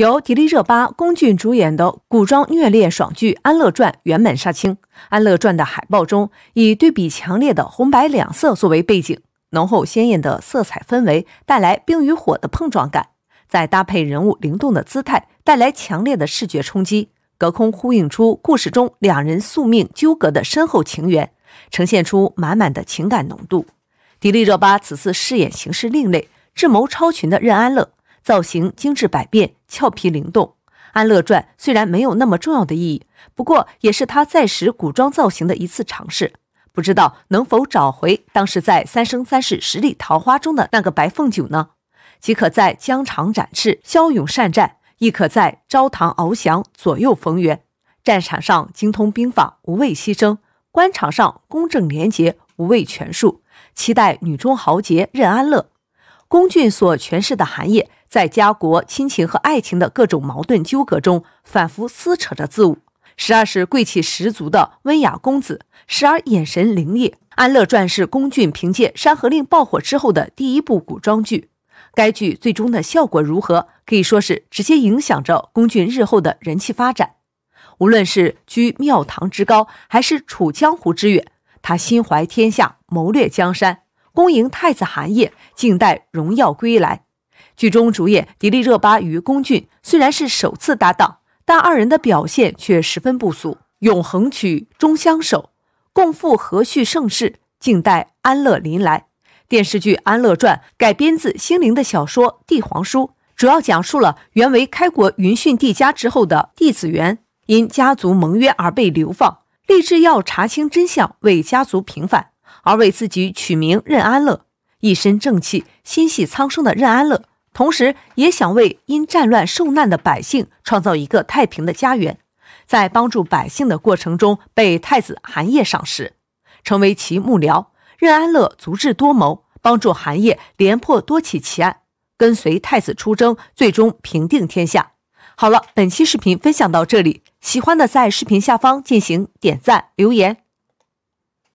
由迪丽热巴、龚俊主演的古装虐恋爽剧《安乐传》圆满杀青。《安乐传》的海报中，以对比强烈的红白两色作为背景，浓厚鲜艳的色彩氛围带来冰与火的碰撞感；再搭配人物灵动的姿态，带来强烈的视觉冲击，隔空呼应出故事中两人宿命纠葛的深厚情缘，呈现出满满的情感浓度。迪丽热巴此次饰演行事另类、智谋超群的任安乐。造型精致百变，俏皮灵动。安乐传虽然没有那么重要的意义，不过也是他在时古装造型的一次尝试，不知道能否找回当时在《三生三世十里桃花》中的那个白凤九呢？即可在疆场展翅，骁勇善战，亦可在朝堂翱翔，左右逢源。战场上精通兵法，无畏牺牲；官场上公正廉洁，无畏权术。期待女中豪杰任安乐，宫俊所诠释的寒夜。在家国亲情和爱情的各种矛盾纠葛中，反复撕扯着自我。时而是贵气十足的温雅公子，时而眼神凌冽。《安乐传》是龚俊凭借《山河令》爆火之后的第一部古装剧，该剧最终的效果如何，可以说是直接影响着龚俊日后的人气发展。无论是居庙堂之高，还是处江湖之远，他心怀天下，谋略江山，恭迎太子寒夜，静待荣耀归来。剧中主演迪丽热巴与龚俊虽然是首次搭档，但二人的表现却十分不俗。永恒曲终相守，共赴何续盛世，静待安乐临来。电视剧《安乐传》改编自心灵的小说《帝皇书》，主要讲述了原为开国云训帝家之后的帝子元，因家族盟约而被流放，立志要查清真相，为家族平反，而为自己取名任安乐。一身正气，心系苍生的任安乐。同时，也想为因战乱受难的百姓创造一个太平的家园。在帮助百姓的过程中，被太子韩烨赏识，成为其幕僚。任安乐足智多谋，帮助韩烨连破多起奇案，跟随太子出征，最终平定天下。好了，本期视频分享到这里，喜欢的在视频下方进行点赞留言。